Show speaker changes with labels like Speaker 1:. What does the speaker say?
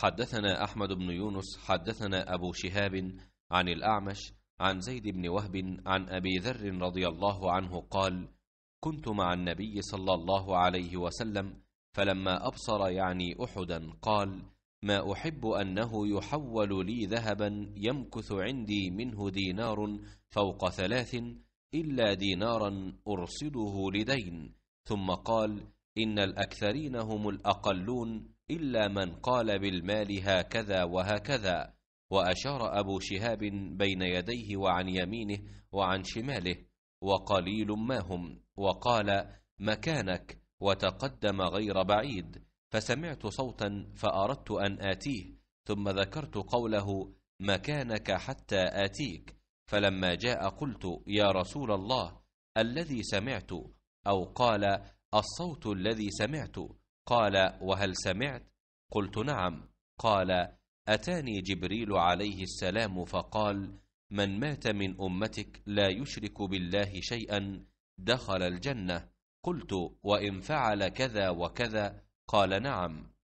Speaker 1: حدثنا أحمد بن يونس
Speaker 2: حدثنا أبو شهاب عن الأعمش عن زيد بن وهب عن أبي ذر رضي الله عنه قال كنت مع النبي صلى الله عليه وسلم فلما أبصر يعني أحدا قال ما أحب أنه يحول لي ذهبا يمكث عندي منه دينار فوق ثلاث إلا دينارا أرصده لدين ثم قال إن الأكثرين هم الأقلون إلا من قال بالمال هكذا وهكذا وأشار أبو شهاب بين يديه وعن يمينه وعن شماله وقليل ما هم وقال مكانك وتقدم غير بعيد فسمعت صوتا فأردت أن آتيه ثم ذكرت قوله مكانك حتى آتيك فلما جاء قلت يا رسول الله الذي سمعت أو قال الصوت الذي سمعت قال وهل سمعت قلت نعم قال أتاني جبريل عليه السلام فقال من مات من أمتك لا يشرك بالله شيئا دخل الجنة قلت وإن فعل كذا وكذا
Speaker 1: قال نعم